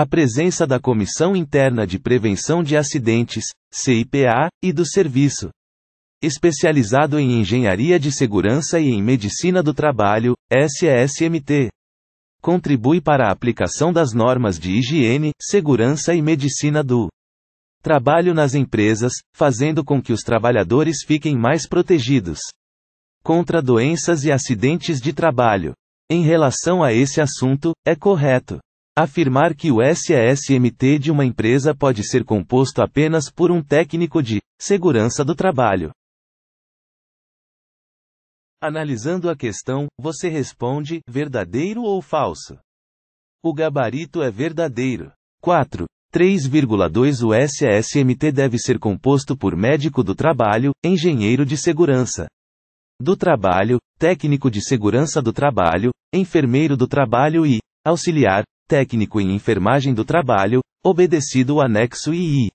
A presença da Comissão Interna de Prevenção de Acidentes, CIPA, e do Serviço Especializado em Engenharia de Segurança e em Medicina do Trabalho, (SSMT) contribui para a aplicação das normas de higiene, segurança e medicina do trabalho nas empresas, fazendo com que os trabalhadores fiquem mais protegidos contra doenças e acidentes de trabalho. Em relação a esse assunto, é correto Afirmar que o SASMT de uma empresa pode ser composto apenas por um técnico de segurança do trabalho. Analisando a questão, você responde verdadeiro ou falso? O gabarito é verdadeiro. 4. 3,2 O SASMT deve ser composto por médico do trabalho, engenheiro de segurança do trabalho, técnico de segurança do trabalho, enfermeiro do trabalho e auxiliar técnico em enfermagem do trabalho, obedecido o anexo II.